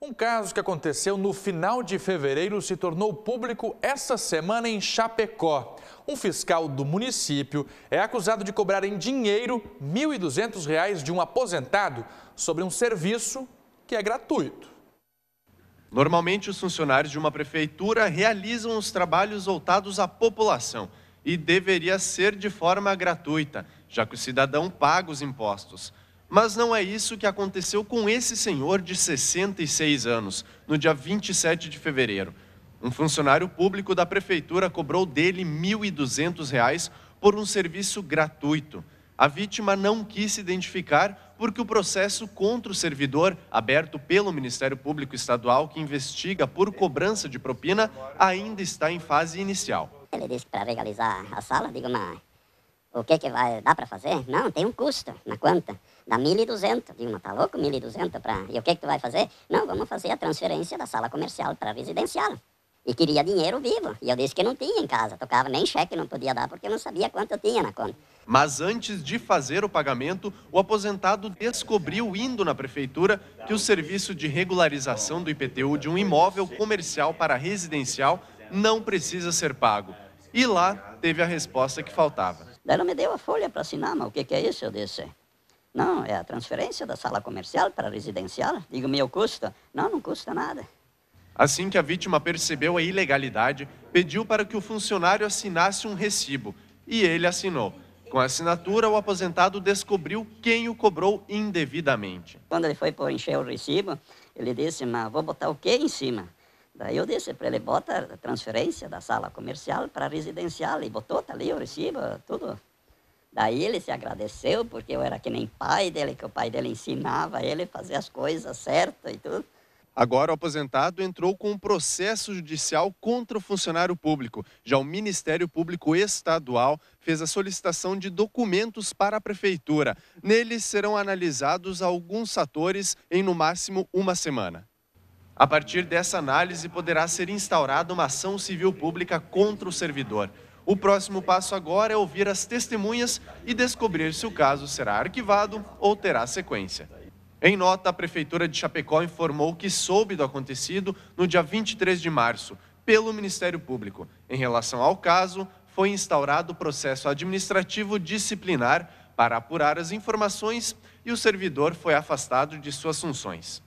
Um caso que aconteceu no final de fevereiro se tornou público essa semana em Chapecó. Um fiscal do município é acusado de cobrar em dinheiro R$ 1.200 de um aposentado sobre um serviço que é gratuito. Normalmente, os funcionários de uma prefeitura realizam os trabalhos voltados à população e deveria ser de forma gratuita, já que o cidadão paga os impostos. Mas não é isso que aconteceu com esse senhor de 66 anos, no dia 27 de fevereiro. Um funcionário público da prefeitura cobrou dele R$ 1.200 por um serviço gratuito. A vítima não quis se identificar porque o processo contra o servidor, aberto pelo Ministério Público Estadual, que investiga por cobrança de propina, ainda está em fase inicial. Ele disse para legalizar a sala, digo, mas o que, que vai, dá para fazer? Não, tem um custo na conta, dá 1.200. Digo, tá louco 1.200 para... E o que, que tu vai fazer? Não, vamos fazer a transferência da sala comercial para residencial. E queria dinheiro vivo. E eu disse que não tinha em casa. Tocava nem cheque, não podia dar, porque eu não sabia quanto eu tinha na conta. Mas antes de fazer o pagamento, o aposentado descobriu, indo na prefeitura, que o serviço de regularização do IPTU de um imóvel comercial para residencial não precisa ser pago. E lá teve a resposta que faltava. Ela me deu a folha para assinar, mas o que, que, é isso? Eu disse, não, é a transferência da sala comercial para a residencial. Digo, meu custa? Não, não custa nada. Assim que a vítima percebeu a ilegalidade, pediu para que o funcionário assinasse um recibo, e ele assinou. Com a assinatura, o aposentado descobriu quem o cobrou indevidamente. Quando ele foi por encher o recibo, ele disse, mas vou botar o quê em cima? Daí eu disse para ele, bota a transferência da sala comercial para residencial. E botou, tá ali o recibo, tudo. Daí ele se agradeceu, porque eu era que nem pai dele, que o pai dele ensinava ele a fazer as coisas certas e tudo. Agora o aposentado entrou com um processo judicial contra o funcionário público. Já o Ministério Público Estadual fez a solicitação de documentos para a prefeitura. Neles serão analisados alguns fatores em no máximo uma semana. A partir dessa análise, poderá ser instaurada uma ação civil pública contra o servidor. O próximo passo agora é ouvir as testemunhas e descobrir se o caso será arquivado ou terá sequência. Em nota, a Prefeitura de Chapecó informou que soube do acontecido no dia 23 de março, pelo Ministério Público. Em relação ao caso, foi instaurado processo administrativo disciplinar para apurar as informações e o servidor foi afastado de suas funções.